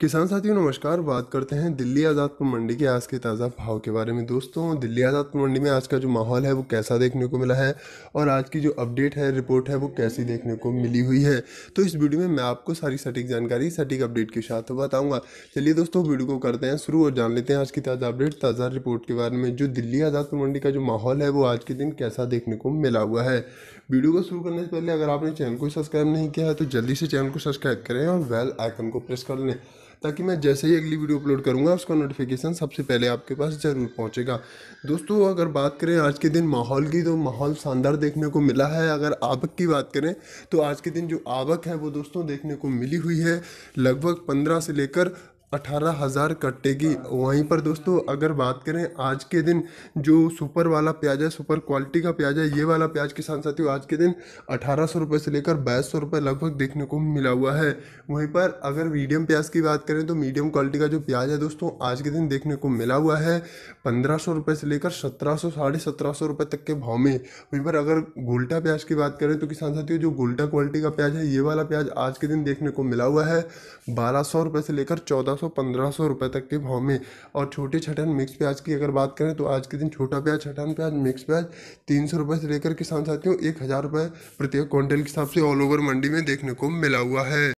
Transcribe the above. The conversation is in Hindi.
किसान साथियों नमस्कार बात करते हैं दिल्ली आज़ादपुर मंडी के आज के ताज़ा भाव के बारे में दोस्तों दिल्ली आज़ादपुर मंडी में आज का जो माहौल है वो कैसा देखने को मिला है और आज की जो अपडेट है रिपोर्ट है वो कैसी देखने को मिली हुई है तो इस वीडियो में मैं आपको सारी सटीक जानकारी सटीक अपडेट के साथ बताऊँगा चलिए दोस्तों वीडियो को करते हैं शुरू और जान लेते हैं आज की ताज़ा अपडेट ताज़ा रिपोर्ट के बारे में जो दिल्ली आज़ादपुर मंडी का जो माहौल है वो आज के दिन कैसा देखने को मिला हुआ है वीडियो को शुरू करने से पहले अगर आपने चैनल को सब्सक्राइब नहीं किया है तो जल्दी से चैनल को सब्सक्राइब करें और बेल आइकन को प्रेस कर लें ताकि मैं जैसे ही अगली वीडियो अपलोड करूँगा उसका नोटिफिकेशन सबसे पहले आपके पास ज़रूर पहुँचेगा दोस्तों अगर बात करें आज के दिन माहौल की तो माहौल शानदार देखने को मिला है अगर आवक की बात करें तो आज के दिन जो आवक है वो दोस्तों देखने को मिली हुई है लगभग पंद्रह से लेकर अठारह हज़ार कटेगी वहीं पर दोस्तों अगर बात करें आज के दिन जो सुपर वाला प्याज है सुपर क्वालिटी का प्याज है ये वाला प्याज किसान साथियों आज के दिन अठारह सौ रुपये से लेकर बाईस सौ रुपये लगभग देखने को मिला हुआ है वहीं पर अगर मीडियम प्याज की बात करें तो मीडियम क्वालिटी का जो प्याज है दोस्तों आज के दिन देखने को मिला हुआ है पंद्रह सौ रुपये से लेकर सत्रह सौ साढ़े सत्रह सौ रुपये तक के भाव में वहीं पर अगर गोल्टा प्याज की बात करें तो किसान साथियों जो गोल्टा क्वालिटी का प्याज है ये वाला प्याज आज के दिन देखने को मिला हुआ है बारह सौ रुपये से लेकर चौदह सौ पंद्रह सौ तक के भाव में और छोटे छठन मिक्स प्याज की अगर बात करें तो आज के दिन छोटा प्याज छठन प्याज मिक्स प्याज तीन सौ से लेकर किसान साथियों एक हज़ार रुपये प्रत्येक क्विंटल के हिसाब से ऑल ओवर मंडी में देखने को मिला हुआ है